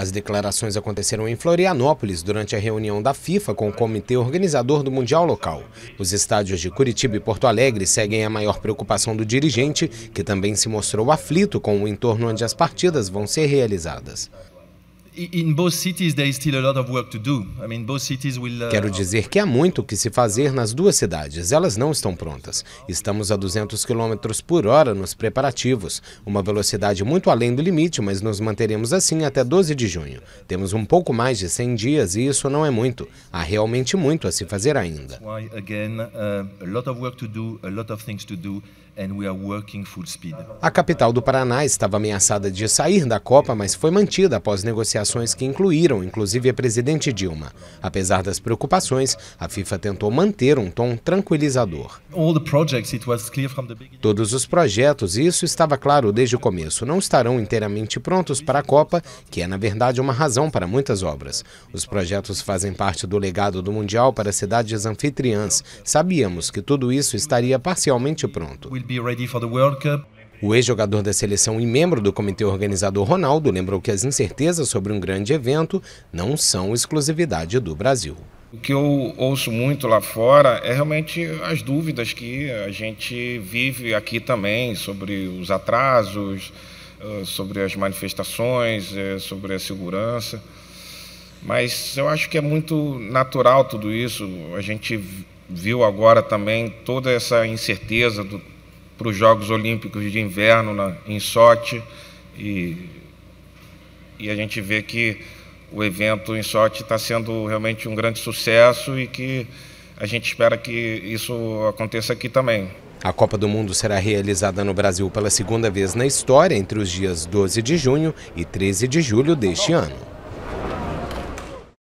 As declarações aconteceram em Florianópolis durante a reunião da FIFA com o comitê organizador do Mundial local. Os estádios de Curitiba e Porto Alegre seguem a maior preocupação do dirigente, que também se mostrou aflito com o entorno onde as partidas vão ser realizadas. Quero dizer que há muito o que se fazer nas duas cidades. Elas não estão prontas. Estamos a 200 km por hora nos preparativos, uma velocidade muito além do limite, mas nos manteremos assim até 12 de junho. Temos um pouco mais de 100 dias e isso não é muito. Há realmente muito a se fazer ainda. A capital do Paraná estava ameaçada de sair da Copa, mas foi mantida após negociações que incluíram, inclusive, a presidente Dilma. Apesar das preocupações, a FIFA tentou manter um tom tranquilizador. Todos os projetos, e isso estava claro desde o começo, não estarão inteiramente prontos para a Copa, que é, na verdade, uma razão para muitas obras. Os projetos fazem parte do legado do Mundial para cidades anfitriãs. Sabíamos que tudo isso estaria parcialmente pronto. O ex-jogador da seleção e membro do comitê organizador Ronaldo lembrou que as incertezas sobre um grande evento não são exclusividade do Brasil. O que eu ouço muito lá fora é realmente as dúvidas que a gente vive aqui também sobre os atrasos, sobre as manifestações, sobre a segurança. Mas eu acho que é muito natural tudo isso. A gente viu agora também toda essa incerteza do para os Jogos Olímpicos de Inverno na, em Sote, e, e a gente vê que o evento em Sote está sendo realmente um grande sucesso e que a gente espera que isso aconteça aqui também. A Copa do Mundo será realizada no Brasil pela segunda vez na história entre os dias 12 de junho e 13 de julho deste ano.